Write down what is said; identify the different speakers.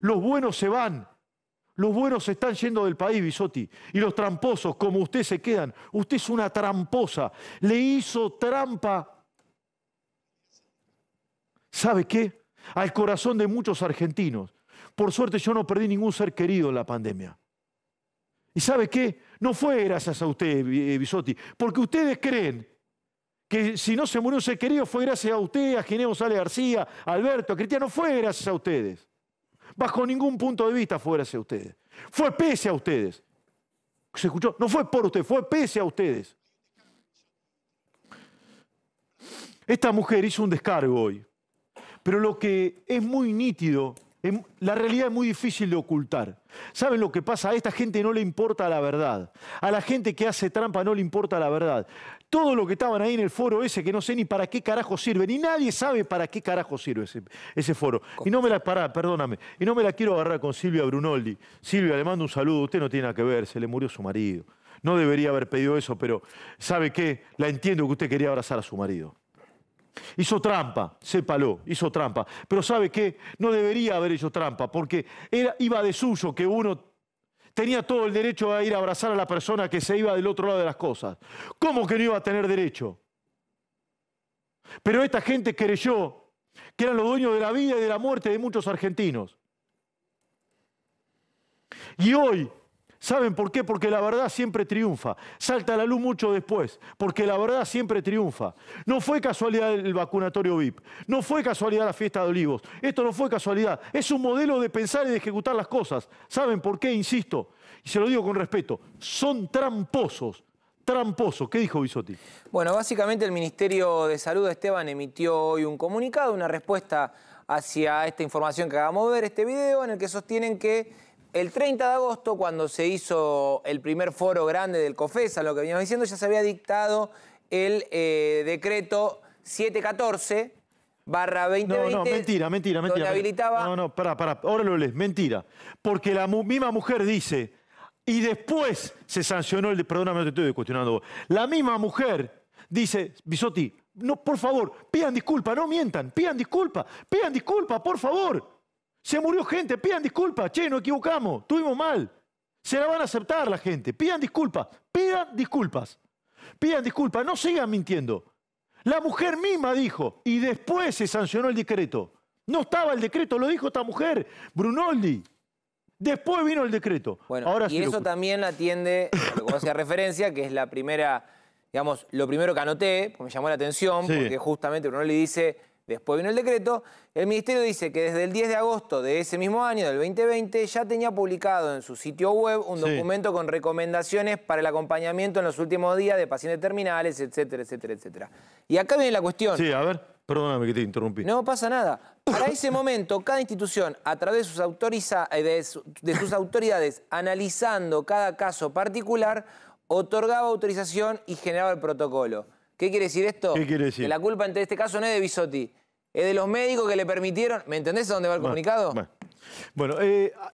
Speaker 1: Los buenos se van. Los buenos se están yendo del país, Bisotti. Y los tramposos, como usted, se quedan. Usted es una tramposa. Le hizo trampa. ¿Sabe qué? Al corazón de muchos argentinos. Por suerte yo no perdí ningún ser querido en la pandemia. ¿Y sabe qué? No fue gracias a usted, eh, Bisotti. Porque ustedes creen que si no se murió un ser querido fue gracias a usted, a Gineo Sale García, a Alberto, a Cristiano. Fue gracias a ustedes. Bajo ningún punto de vista fuera a ustedes. Fue pese a ustedes. ¿Se escuchó? No fue por ustedes, fue pese a ustedes. Esta mujer hizo un descargo hoy. Pero lo que es muy nítido la realidad es muy difícil de ocultar. ¿Saben lo que pasa? A esta gente no le importa la verdad. A la gente que hace trampa no le importa la verdad. Todo lo que estaban ahí en el foro ese, que no sé ni para qué carajo sirve, ni nadie sabe para qué carajo sirve ese, foro. Y no me la, para, perdóname, y no me la quiero agarrar con Silvia Brunoldi. Silvia, le mando un saludo, usted no tiene nada que ver, se le murió su marido. No debería haber pedido eso, pero ¿sabe qué? La entiendo que usted quería abrazar a su marido. Hizo trampa, sépalo, hizo trampa. Pero ¿sabe qué? No debería haber hecho trampa, porque era, iba de suyo que uno tenía todo el derecho a ir a abrazar a la persona que se iba del otro lado de las cosas. ¿Cómo que no iba a tener derecho? Pero esta gente creyó que eran los dueños de la vida y de la muerte de muchos argentinos. Y hoy ¿Saben por qué? Porque la verdad siempre triunfa. Salta a la luz mucho después, porque la verdad siempre triunfa. No fue casualidad el vacunatorio VIP, no fue casualidad la fiesta de olivos, esto no fue casualidad. Es un modelo de pensar y de ejecutar las cosas. ¿Saben por qué? Insisto, y se lo digo con respeto, son tramposos tramposo. ¿Qué dijo Bisotti?
Speaker 2: Bueno, básicamente el Ministerio de Salud, Esteban, emitió hoy un comunicado, una respuesta hacia esta información que acabamos de ver, este video, en el que sostienen que el 30 de agosto, cuando se hizo el primer foro grande del COFESA, lo que veníamos diciendo, ya se había dictado el eh, decreto 714 barra 2020. No, no, mentira, mentira, mentira. Donde habilitaba...
Speaker 1: No, no, pará, pará, ahora lo lees, mentira. Porque la misma mujer dice, y después se sancionó el... Perdóname, te estoy cuestionando La misma mujer dice, Bisotti, no, por favor, pidan disculpa, no mientan, pidan disculpa, pidan disculpa, por favor. Se murió gente, pidan disculpas, che, no equivocamos, tuvimos mal. Se la van a aceptar la gente, pidan disculpas, pidan disculpas, pidan disculpas, no sigan mintiendo. La mujer misma dijo, y después se sancionó el decreto. No estaba el decreto, lo dijo esta mujer, Brunoldi. Después vino el decreto. Bueno, Ahora y eso
Speaker 2: también atiende lo que referencia, que es la primera, digamos, lo primero que anoté, porque me llamó la atención, porque justamente Brunoldi dice, Después vino el decreto. El ministerio dice que desde el 10 de agosto de ese mismo año, del 2020, ya tenía publicado en su sitio web un documento con recomendaciones para el acompañamiento en los últimos días de pacientes terminales, etcétera, etcétera, etcétera. Y acá viene la cuestión. Sí, a ver, perdóname que te interrumpí. No pasa nada. Para ese momento, cada institución, a través de sus eh, autoridades, analizando cada caso particular, otorgaba autorización y generaba el protocolo. ¿Qué quiere decir esto? ¿Qué quiere decir? Que la culpa en este caso no es de Bisotti, es de los médicos que le permitieron. ¿Me entendés a dónde va el comunicado? bueno eh,